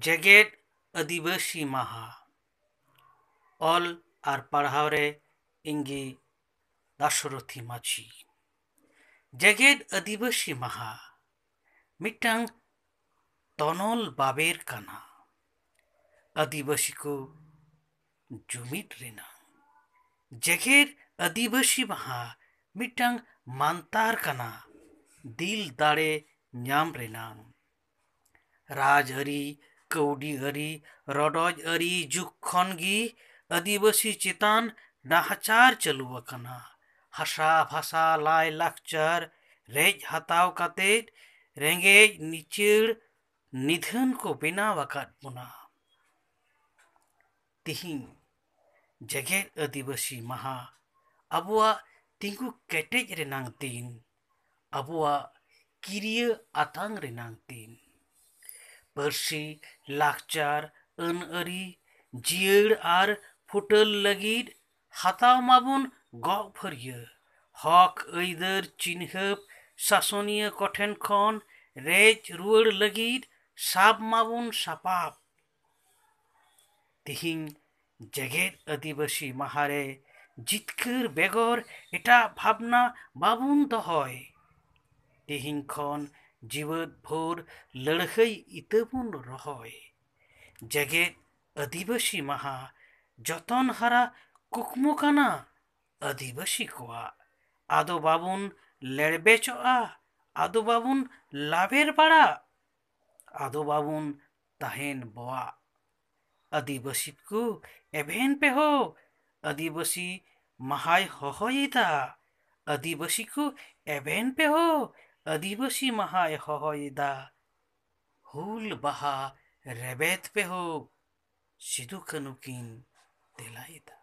ᱡᱮᱜᱮᱫ ᱟᱹᱫᱤᱵᱟᱹᱥᱤ ᱢᱟᱦᱟ ᱚᱞ ᱟᱨ ᱯᱟᱲᱦᱟᱣ ᱨᱮ ᱤᱧᱜᱮ ᱫᱟᱥᱚᱨᱚᱛᱷᱤ ᱢᱟᱹᱡᱷᱤ ᱡᱮᱜᱮᱫ ᱟᱹᱫᱤᱵᱟᱹᱥᱤ ᱢᱟᱦᱟ ᱢᱤᱫᱴᱟᱝ ᱛᱚᱱᱚᱞ ᱵᱟᱵᱮᱨ ᱠᱟᱱᱟ ᱟᱹᱫᱤᱵᱟᱹᱥᱤ ᱠᱚ ᱡᱩᱢᱤᱫ ᱨᱮᱱᱟᱜ ᱡᱮᱜᱮᱫ ᱟᱹᱫᱤᱵᱟᱹᱥᱤ ᱢᱟᱦᱟ ᱢᱤᱫᱴᱟᱝ ᱢᱟᱱᱛᱟᱨ ᱠᱟᱱᱟ ᱫᱤᱞ ᱫᱟᱲᱮ ᱧᱟᱢ ᱨᱮᱱᱟᱝ ᱨᱟᱡᱽᱟᱹᱨᱤ कौडीगरी रडज अरी जुखन गी आदिवासी चितान नाहचार चलुवकना हसा भाषा लाय लक्चर रेज हताव कते रेंगेज निचिड़ निधन को बिना वकात बुना तिहिं जगे आदिवासी महा अबुआ तिंगु केटेज रेनांग तीन अबुआ किरिय आतांग रेनांग तीन ᱯᱟᱹᱨᱥᱤ ᱞᱟᱠᱪᱟᱨ ᱟᱹᱱᱼᱟᱹᱨᱤ ᱡᱤᱭᱟᱹᱲ ᱟᱨ ᱯᱷᱩᱴᱟᱹᱞ ᱞᱟᱹᱜᱤᱫ ᱦᱟᱛᱟᱣ ᱢᱟᱵᱚᱱ ᱜᱚᱜ ᱯᱷᱟᱹᱨᱭᱟᱹ ᱦᱚᱠ ᱟᱹᱭᱫᱟᱹᱨ ᱪᱤᱱᱦᱟᱹᱯ ᱥᱟᱥᱚᱱᱤᱭᱟᱹ ᱠᱚᱴᱷᱮᱱ ᱠᱷᱚᱱ ᱨᱮᱡ ᱨᱩᱣᱟᱹᱲ ᱞᱟᱹᱜᱤᱫ ᱥᱟᱵ ᱢᱟᱵᱚᱱ ᱥᱟᱯᱟᱵ ᱛᱤᱦᱤᱧ ᱡᱮᱜᱮᱫ ᱟᱹᱫᱤᱵᱟᱹᱥᱤ ᱢᱟᱦᱟᱨᱮ ᱡᱤᱛᱠᱟᱹᱨ ᱵᱮᱜᱚᱨ ᱮᱴᱟᱜ ᱵᱷᱟᱵᱽᱱᱟ ᱵᱟᱵᱚᱱ ᱫᱚᱦᱚᱭ ᱛᱤᱦᱤᱧ ᱠᱷᱚᱱ જીવન ભોર લડહઈ ઇતબુન રહય ᱡᱮᱜᱮᱫ ᱟᱹᱫᱤᱵᱟᱹᱥᱤ ᱢᱟᱦᱟ ᱡᱚᱛᱚᱱ ᱦᱟᱨᱟ ᱠᱩᱠᱢᱩ ᱠᱟᱱᱟ ᱟᱹᱫᱤᱵᱟᱹᱥᱤ ᱠᱚᱣᱟᱜ ᱟᱫᱚ ᱵᱟᱵᱚᱱ ᱞᱮᱲᱵᱮᱪᱚᱜᱼᱟ ᱟᱫᱚ ᱵᱟᱵᱚᱱ ᱞᱟᱵᱮᱨ ᱵᱟᱲᱟ ᱟᱫᱚ ᱵᱟᱵᱚᱱ ᱛᱟᱦᱮᱱ ᱵᱚᱣᱟ ᱟᱹᱫᱤᱵᱟᱹᱥᱤ ᱠᱚ ᱮᱵᱷᱮᱱ ᱯᱮᱦᱚ ᱟᱹᱫᱤᱵᱟᱹᱥᱤ ᱢᱟᱦᱟᱭ ᱦᱚᱦᱚᱭᱮᱫᱟ ᱟᱹᱫᱤᱵᱟᱹᱥᱤ ᱠᱚ ᱮᱵᱷᱮᱱ ᱯᱮᱦᱚ अधिवशी महाय हहयदा हुल बहा रेबेत पे हो सिदुकनुकिन तेलाईदा